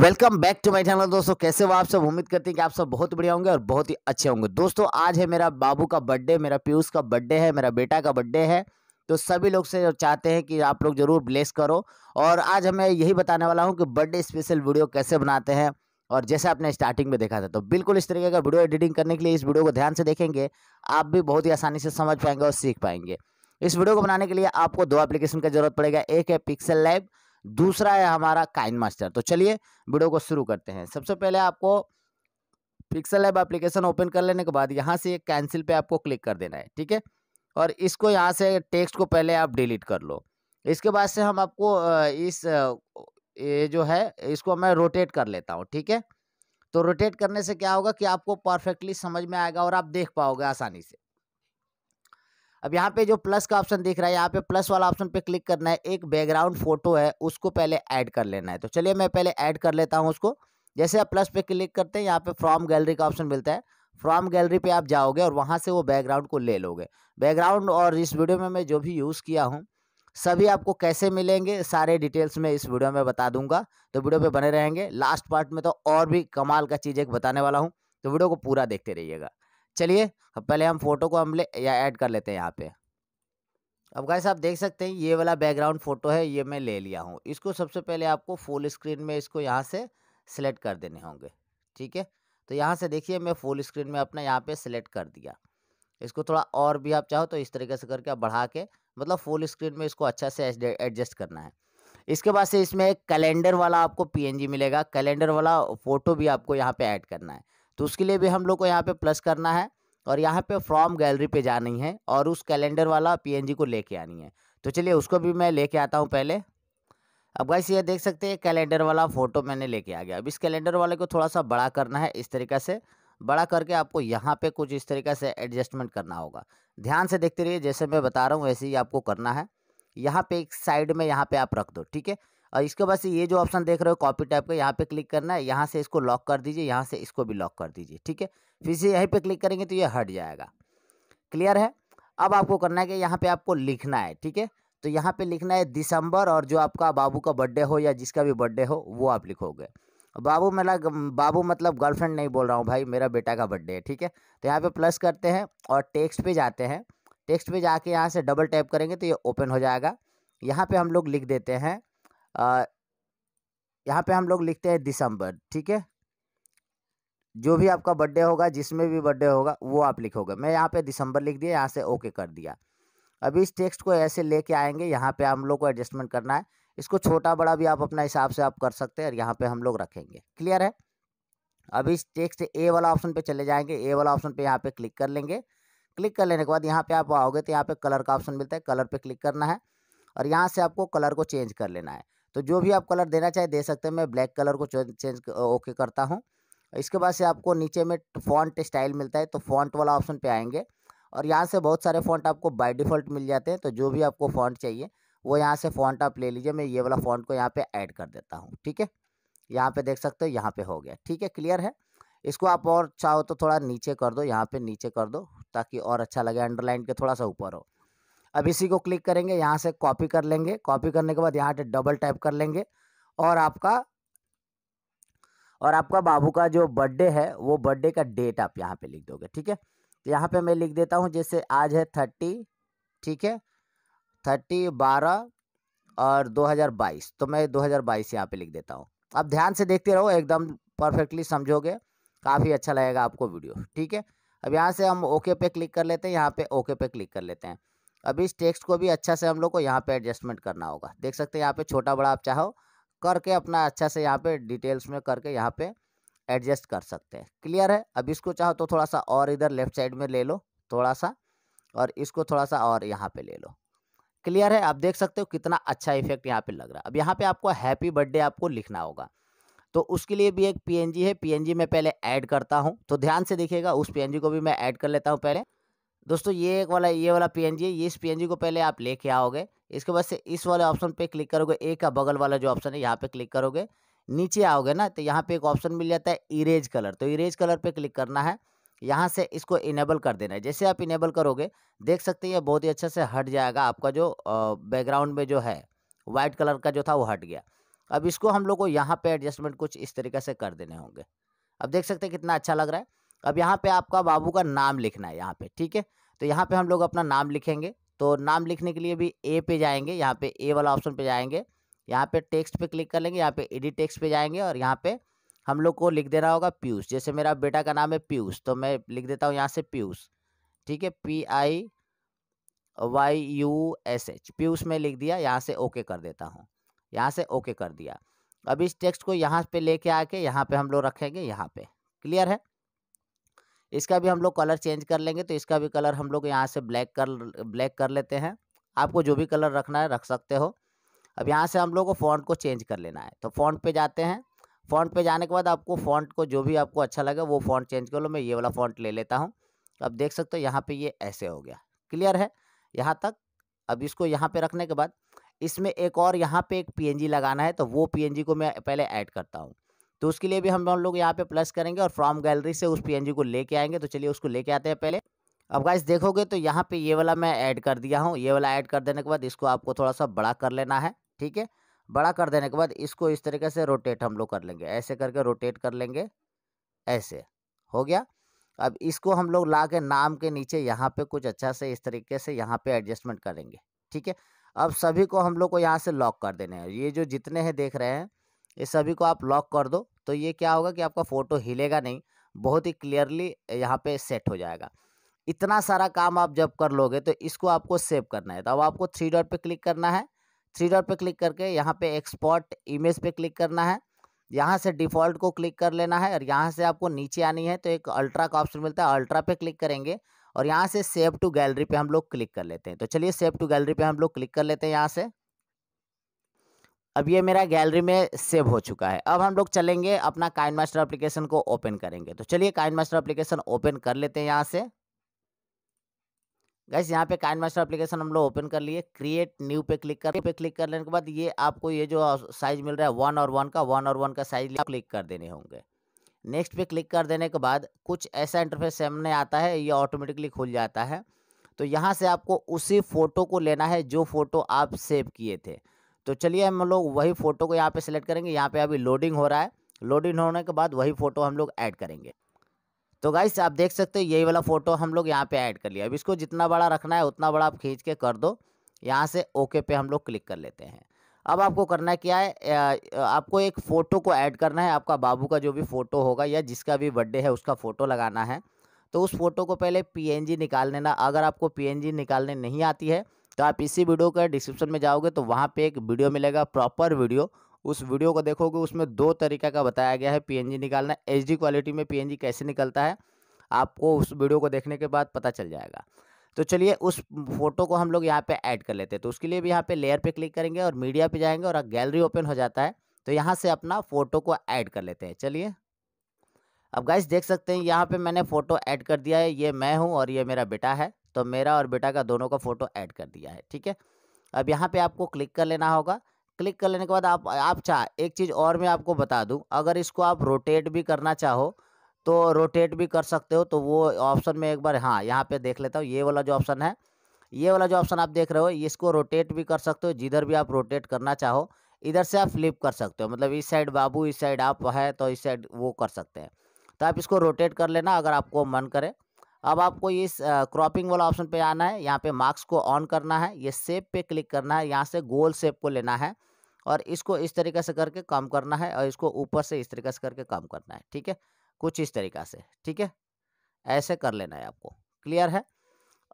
welcome back to my channel दोस्तों कैसे हो आप सब उम्मीद करते हैं कि आप सब बहुत बढ़िया होंगे और बहुत ही अच्छे होंगे दोस्तों आज है मेरा बाबू का बर्थडे मेरा पीयूष का बर्थडे है मेरा बेटा का बर्थडे है तो सभी लोग से चाहते हैं कि आप लोग ज़रूर ब्लेस करो और आज हमें यही बताने वाला हूँ कि बर्थडे स्पेशल वीडियो कैसे बनाते हैं और जैसे आपने स्टार्टिंग में देखा था तो बिल्कुल इस तरीके का वीडियो एडिटिंग करने के लिए इस वीडियो को ध्यान से देखेंगे आप भी बहुत ही आसानी से समझ पाएंगे और सीख पाएंगे इस वीडियो को बनाने के लिए आपको दो एप्लीकेशन का जरूरत पड़ेगा एक है पिक्सल लैब दूसरा है हमारा काइन मास्टर तो चलिए वीडियो को शुरू करते हैं सबसे पहले आपको पिक्सल लैब एप्लीकेशन ओपन कर लेने के बाद यहाँ से कैंसिल पे आपको क्लिक कर देना है ठीक है और इसको यहाँ से टेक्स्ट को पहले आप डिलीट कर लो इसके बाद से हम आपको इस ये जो है इसको मैं रोटेट कर लेता हूँ ठीक है तो रोटेट करने से क्या होगा कि आपको परफेक्टली समझ में आएगा और आप देख पाओगे आसानी से अब यहाँ पे जो प्लस का ऑप्शन दिख रहा है यहाँ पे प्लस वाला ऑप्शन पे क्लिक करना है एक बैकग्राउंड फोटो है उसको पहले ऐड कर लेना है तो चलिए मैं पहले ऐड कर लेता हूँ उसको जैसे आप प्लस पे क्लिक करते हैं यहाँ पे फ्रॉम गैलरी का ऑप्शन मिलता है फ्रॉम गैलरी पे आप जाओगे और वहाँ से वो बैकग्राउंड को ले लोगे बैकग्राउंड और इस वीडियो में मैं जो भी यूज़ किया हूँ सभी आपको कैसे मिलेंगे सारे डिटेल्स में इस वीडियो में बता दूंगा तो वीडियो पे बने रहेंगे लास्ट पार्ट में तो और भी कमाल का चीज़ एक बताने वाला हूँ तो वीडियो को पूरा देखते रहिएगा चलिए अब पहले हम फोटो को हम ले या ऐड कर लेते हैं यहाँ पे अब गाइस आप देख सकते हैं ये वाला बैकग्राउंड फ़ोटो है ये मैं ले लिया हूँ इसको सबसे पहले आपको फुल स्क्रीन में इसको यहाँ से सिलेक्ट कर देने होंगे ठीक है तो यहाँ से देखिए मैं फुल स्क्रीन में अपना यहाँ पे सिलेक्ट कर दिया इसको थोड़ा और भी आप चाहो तो इस तरीके से करके आप बढ़ा के मतलब फुल स्क्रीन में इसको अच्छा से एडजस्ट करना है इसके बाद से इसमें एक कैलेंडर वाला आपको पी मिलेगा कैलेंडर वाला फ़ोटो भी आपको यहाँ पर ऐड करना है तो उसके लिए भी हम लोग को यहाँ पर प्लस करना है और यहाँ पे फ्रॉम गैलरी पे जानी है और उस कैलेंडर वाला पीएनजी को लेके आनी है तो चलिए उसको भी मैं लेके आता हूँ पहले अब गाइस ये देख सकते हैं कैलेंडर वाला फ़ोटो मैंने लेके आ गया अब इस कैलेंडर वाले को थोड़ा सा बड़ा करना है इस तरीके से बड़ा करके आपको यहाँ पे कुछ इस तरीके से एडजस्टमेंट करना होगा ध्यान से देखते रहिए जैसे मैं बता रहा हूँ वैसे ही आपको करना है यहाँ पे एक साइड में यहाँ पे आप रख दो ठीक है और इसके बाद से ये जो ऑप्शन देख रहे हो कॉपी टाइप का यहाँ पे क्लिक करना है यहाँ से इसको लॉक कर दीजिए यहाँ से इसको भी लॉक कर दीजिए ठीक है फिर से यहीं पर क्लिक करेंगे तो ये हट जाएगा क्लियर है अब आपको करना है कि यहाँ पर आपको लिखना है ठीक है तो यहाँ पे लिखना है दिसंबर और जो आपका बाबू का बर्थडे हो या जिसका भी बर्थडे हो वो आप लिखोगे बाबू मेरा मतलब, बाबू मतलब गर्लफ्रेंड नहीं बोल रहा हूँ भाई मेरा बेटा का बर्थडे है ठीक है तो यहाँ पे प्लस करते हैं और टेक्स्ट पे जाते हैं टेक्स्ट पे जाके यहाँ से डबल टैप करेंगे तो ये ओपन हो जाएगा यहाँ पे हम लोग लिख देते हैं यहाँ पे हम लोग लिखते हैं दिसंबर ठीक है जो भी आपका बर्थडे होगा जिसमें भी बर्थडे होगा वो आप लिखोगे मैं यहाँ पे दिसंबर लिख दिया यहाँ से ओके कर दिया अभी इस टेक्स्ट को ऐसे लेके आएंगे यहाँ पे हम लोग को एडजस्टमेंट करना है इसको छोटा बड़ा भी आप अपना हिसाब से आप कर सकते हैं और यहाँ पे हम लोग रखेंगे क्लियर है अभी इस टेक्स्ट ए वाला ऑप्शन पे चले जाएंगे ए वाला ऑप्शन पे यहाँ पे क्लिक कर लेंगे क्लिक कर लेने के बाद यहाँ पे आप आओगे तो यहाँ पे कलर का ऑप्शन मिलता है कलर पे क्लिक करना है और यहाँ से आपको कलर को चेंज कर लेना है तो जो भी आप कलर देना चाहे दे सकते हैं मैं ब्लैक कलर को चेंज ओके करता हूँ इसके बाद से आपको नीचे में फॉन्ट स्टाइल मिलता है तो फॉन्ट वाला ऑप्शन पे आएंगे और यहाँ से बहुत सारे फॉन्ट आपको बाय डिफ़ॉल्ट मिल जाते हैं तो जो भी आपको फॉन्ट चाहिए वो यहाँ से फॉन्ट आप ले लीजिए मैं ये वाला फॉन्ट को यहाँ पे ऐड कर देता हूँ ठीक है यहाँ पे देख सकते हो यहाँ पे हो गया ठीक है क्लियर है इसको आप और चाहो तो थोड़ा नीचे कर दो यहाँ पे नीचे कर दो ताकि और अच्छा लगे अंडरलाइन के थोड़ा सा ऊपर हो अब इसी को क्लिक करेंगे यहाँ से कॉपी कर लेंगे कॉपी करने के बाद यहाँ पे डबल टाइप कर लेंगे और आपका और आपका बाबू का जो बर्थडे है वो बर्थडे का डेट आप यहाँ पे लिख दोगे ठीक है तो यहाँ पे मैं लिख देता हूँ जैसे आज है थर्टी ठीक है थर्टी बारह और दो हज़ार बाईस तो मैं दो हज़ार बाईस यहाँ पर लिख देता हूँ अब ध्यान से देखते रहो एकदम परफेक्टली समझोगे काफ़ी अच्छा लगेगा आपको वीडियो ठीक है अब यहाँ से हम ओके पे क्लिक कर लेते हैं यहाँ पे ओके पे क्लिक कर लेते हैं अब इस टेक्स्ट को भी अच्छा से हम लोग को यहाँ पे एडजस्टमेंट करना होगा देख सकते हैं यहाँ पे छोटा बड़ा आप चाहो करके अपना अच्छा से यहाँ पे डिटेल्स में करके यहाँ पे एडजस्ट कर सकते हैं क्लियर है अब इसको चाहो तो थोड़ा सा और इधर लेफ्ट साइड में ले लो थोड़ा सा और इसको थोड़ा सा और यहाँ पे ले लो क्लियर है आप देख सकते हो कितना अच्छा इफेक्ट यहाँ पे लग रहा है अब यहाँ पे आपको हैप्पी बर्थडे आपको लिखना होगा तो उसके लिए भी एक पीएनजी है पीएनजी में पहले ऐड करता हूँ तो ध्यान से देखिएगा उस पीएनजी को भी मैं ऐड कर लेता हूँ पहले दोस्तों ये एक वाला ये वाला पीएनजी है ये इस पीएनजी को पहले आप लेके आओगे इसके बाद से इस वाले ऑप्शन पे क्लिक करोगे ए का बगल वाला जो ऑप्शन है यहाँ पे क्लिक करोगे नीचे आओगे ना तो यहाँ पे एक ऑप्शन मिल जाता है इरेज कलर तो इरेज कलर पे क्लिक करना है यहाँ से इसको इनेबल कर देना है जैसे आप इनेबल करोगे देख सकते हैं बहुत ही अच्छे से हट जाएगा आपका जो बैकग्राउंड में जो है वाइट कलर का जो था वो हट गया अब इसको हम लोग को यहाँ पर एडजस्टमेंट कुछ इस तरीके से कर देने होंगे अब देख सकते हैं कितना अच्छा लग रहा है अब यहाँ पर आपका बाबू का नाम लिखना है यहाँ पर ठीक है तो यहाँ पर हम लोग अपना नाम लिखेंगे तो नाम लिखने के लिए भी ए पे जाएंगे यहाँ पे ए वाला ऑप्शन पे जाएंगे यहाँ पे टेक्स्ट पे क्लिक कर लेंगे यहाँ पे एडिट टेक्स्ट पे जाएंगे और यहाँ पे हम लोग को लिख देना होगा पीयूष जैसे मेरा बेटा का नाम है पीयूष तो मैं लिख देता हूँ यहाँ से पीयूष ठीक है P I Y U S H Piyush में लिख दिया यहाँ से ओके कर देता हूँ यहाँ से ओके कर दिया अब इस टेक्स्ट को यहाँ पे लेके आके यहाँ पे हम लोग रखेंगे यहाँ पे क्लियर है इसका भी हम लोग कलर चेंज कर लेंगे तो इसका भी कलर हम लोग यहाँ से ब्लैक कर ब्लैक कर लेते हैं आपको जो भी कलर रखना है रख सकते हो अब यहाँ से हम लोग को फॉन्ट को चेंज कर लेना है तो फॉन्ट पे जाते हैं फॉन्ट पे जाने के बाद आपको फॉन्ट को जो भी आपको अच्छा लगे वो फॉन्ट चेंज कर लो मैं ये वाला फॉन्ट ले लेता हूँ तो आप देख सकते हो यहाँ पे ये ऐसे हो गया क्लियर है यहाँ तक अब इसको यहाँ पे रखने के बाद इसमें एक और यहाँ पे एक पी लगाना है तो वो पी को मैं पहले ऐड करता हूँ तो उसके लिए भी हम लोग यहाँ पे प्लस करेंगे और फ्रॉम गैलरी से उस पी को लेके आएंगे तो चलिए उसको लेके आते हैं पहले अब गाइस देखोगे तो यहाँ पे ये वाला मैं ऐड कर दिया हूँ ये वाला ऐड कर देने के बाद इसको आपको थोड़ा सा बड़ा कर लेना है ठीक है बड़ा कर देने के बाद इसको इस तरीके से रोटेट हम लोग कर लेंगे ऐसे करके रोटेट कर लेंगे ऐसे हो गया अब इसको हम लोग ला के नाम के नीचे यहाँ पे कुछ अच्छा से इस तरीके से यहाँ पे एडजस्टमेंट करेंगे ठीक है अब सभी को हम लोग को यहाँ से लॉक कर देने हैं ये जो जितने हैं देख रहे हैं ये सभी को आप लॉक कर दो तो ये क्या होगा कि आपका फ़ोटो हिलेगा नहीं बहुत ही क्लियरली यहाँ पे सेट हो जाएगा इतना सारा काम आप जब कर लोगे तो इसको आपको सेव करना है तो अब आपको थ्री डॉट पर क्लिक करना है थ्री डॉट पे क्लिक करके यहाँ पे एक्सपोर्ट इमेज पे क्लिक करना है यहाँ से डिफ़ॉल्ट को क्लिक कर लेना है और यहाँ से आपको नीचे आनी है तो एक अल्ट्रा का ऑप्शन मिलता है अल्ट्रा पे क्लिक करेंगे और यहाँ से सेव टू गैलरी पे हम लोग क्लिक कर लेते हैं तो चलिए सेव टू गैलरी पे हम लोग क्लिक कर लेते हैं यहाँ से अब ये मेरा गैलरी में सेव हो चुका है अब हम लोग चलेंगे अपना काइन मास्टर को ओपन करेंगे तो चलिए काइन मास्टर ओपन कर लेते हैं यहाँ से गैस यहाँ पे काइन मास्टर अपलीकेशन हम लोग ओपन कर लिए क्रिएट न्यू पे क्लिक कर पे क्लिक कर लेने के बाद ये आपको ये जो साइज मिल रहा है वन और वन का वन और वन का साइज क्लिक कर देने होंगे नेक्स्ट पे क्लिक कर देने के बाद कुछ ऐसा इंटरफेस सामने आता है ये ऑटोमेटिकली खुल जाता है तो यहाँ से आपको उसी फ़ोटो को लेना है जो फ़ोटो आप सेव किए थे तो चलिए हम लोग वही फ़ोटो को यहाँ पे सेलेक्ट करेंगे यहाँ पे अभी लोडिंग हो रहा है लोडिंग होने के बाद वही फ़ोटो हम लोग ऐड करेंगे तो गाइस आप देख सकते हो यही वाला फ़ोटो हम लोग यहाँ पे ऐड कर लिया अब इसको जितना बड़ा रखना है उतना बड़ा आप खींच के कर दो यहाँ से ओके पे हम लोग क्लिक कर लेते हैं अब आपको करना क्या है आपको एक फ़ोटो को ऐड करना है आपका बाबू का जो भी फ़ोटो होगा या जिसका भी बर्थडे है उसका फ़ोटो लगाना है तो उस फ़ोटो को पहले पी निकाल लेना अगर आपको पी निकालने नहीं आती है तो आप इसी वीडियो का डिस्क्रिप्शन में जाओगे तो वहाँ पे एक वीडियो मिलेगा प्रॉपर वीडियो उस वीडियो को देखोगे उसमें दो तरीका का बताया गया है पीएनजी निकालना एच क्वालिटी में पीएनजी कैसे निकलता है आपको उस वीडियो को देखने के बाद पता चल जाएगा तो चलिए उस फोटो को हम लोग यहाँ पे ऐड कर लेते हैं तो उसके लिए भी यहाँ पे लेयर पे क्लिक करेंगे और मीडिया पे जाएंगे और गैलरी ओपन हो जाता है तो यहाँ से अपना फोटो को ऐड कर लेते हैं चलिए अब गाइस देख सकते हैं यहाँ पे मैंने फ़ोटो ऐड कर दिया है ये मैं हूँ और ये मेरा बेटा है तो मेरा और बेटा का दोनों का फ़ोटो ऐड कर दिया है ठीक है अब यहाँ पर आपको क्लिक कर लेना होगा क्लिक कर लेने के बाद आप आप चाह एक चीज़ और मैं आपको बता दूं अगर इसको आप रोटेट भी करना चाहो तो रोटेट भी कर सकते हो तो वो ऑप्शन में एक बार हाँ यहाँ पे देख लेता हूँ ये वाला जो ऑप्शन है ये वाला जो ऑप्शन आप देख रहे हो इसको रोटेट भी कर सकते हो जिधर भी आप रोटेट करना चाहो इधर से आप फ्लिप कर सकते हो मतलब इस साइड बाबू इस साइड आप है तो इस साइड वो कर सकते हैं तो आप इसको रोटेट कर लेना अगर आपको मन करे अब आपको इस क्रॉपिंग वाला ऑप्शन पे आना है यहाँ पे मार्क्स को ऑन करना है ये सेप पे क्लिक करना है यहाँ से गोल सेप को लेना है और इसको इस तरीके से करके काम करना है और इसको ऊपर से इस तरीके से करके काम करना है ठीक है कुछ इस तरीका से ठीक है ऐसे कर लेना है आपको क्लियर है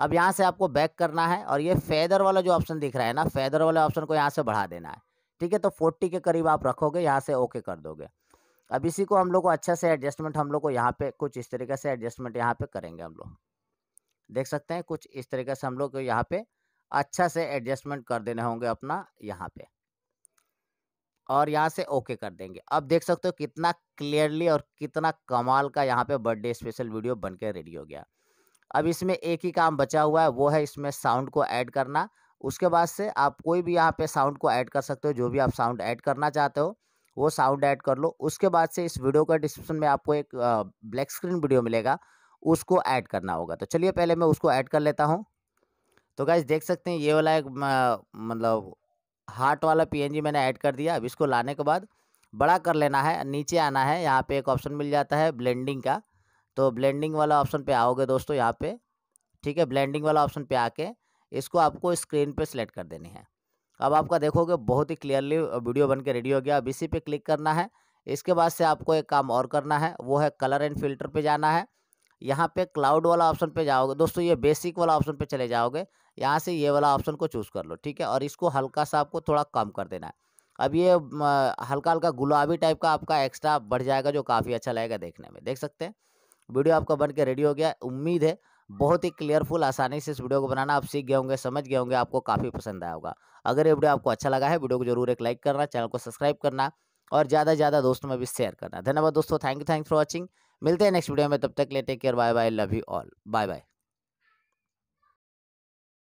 अब यहाँ से आपको बैक करना है और ये फेदर वाला जो ऑप्शन दिख रहा है ना फेदर वाले ऑप्शन को यहाँ से बढ़ा देना है ठीक है तो फोर्टी के करीब आप रखोगे यहाँ से ओके कर दोगे अब इसी को हम लोग को अच्छा से एडजस्टमेंट हम लोग को यहाँ पे कुछ इस तरीके से एडजस्टमेंट यहाँ पे करेंगे हम लोग देख सकते हैं कुछ इस तरीके से हम लोग को यहाँ पे अच्छा से एडजस्टमेंट कर देने होंगे अपना यहाँ पे और यहाँ से ओके कर देंगे अब देख सकते हो कितना क्लियरली और कितना कमाल का यहाँ पे बर्थडे स्पेशल वीडियो बन के रेडी हो गया अब इसमें एक ही काम बचा हुआ है वो है इसमें साउंड को ऐड करना उसके बाद से आप कोई भी यहाँ पे साउंड को ऐड कर सकते हो जो भी आप साउंड ऐड करना चाहते हो वो साउंड ऐड कर लो उसके बाद से इस वीडियो का डिस्क्रिप्शन में आपको एक ब्लैक स्क्रीन वीडियो मिलेगा उसको ऐड करना होगा तो चलिए पहले मैं उसको ऐड कर लेता हूँ तो गाइज देख सकते हैं ये वाला एक मतलब हार्ट वाला पीएनजी मैंने ऐड कर दिया अब इसको लाने के बाद बड़ा कर लेना है नीचे आना है यहाँ पे एक ऑप्शन मिल जाता है ब्लेंडिंग का तो ब्लेंडिंग वाला ऑप्शन पे आओगे दोस्तों यहाँ पे ठीक है ब्लेंडिंग वाला ऑप्शन पे आके इसको आपको स्क्रीन पे सिलेक्ट कर देनी है अब आपका देखोगे बहुत ही क्लियरली वीडियो बन के रेडी हो गया अब इसी पे क्लिक करना है इसके बाद से आपको एक काम और करना है वो है कलर एंड फिल्टर पर जाना है यहाँ पे क्लाउड वाला ऑप्शन पर जाओगे दोस्तों ये बेसिक वाला ऑप्शन पर चले जाओगे यहाँ से ये वाला ऑप्शन को चूज़ कर लो ठीक है और इसको हल्का सा आपको थोड़ा कम कर देना है अब ये हल्का हल्का गुलाबी टाइप का आपका एक्स्ट्रा बढ़ जाएगा जो काफ़ी अच्छा लगेगा देखने में देख सकते हैं वीडियो आपका बन के रेडी हो गया उम्मीद है बहुत ही क्लियरफुल आसानी से इस वीडियो को बनाना आप सीख गए होंगे समझ गए होंगे आपको काफ़ी पसंद आया होगा अगर ये वीडियो आपको अच्छा लगा है वीडियो को जरूर एक लाइक करना चैनल को सब्सक्राइब करना और ज़्यादा से ज़्यादा दोस्तों में भी शेयर करना धन्यवाद दोस्तों thank you thanks for watching मिलते हैं नेक्स्ट वीडियो में तब तक लेते care bye bye love you all bye bye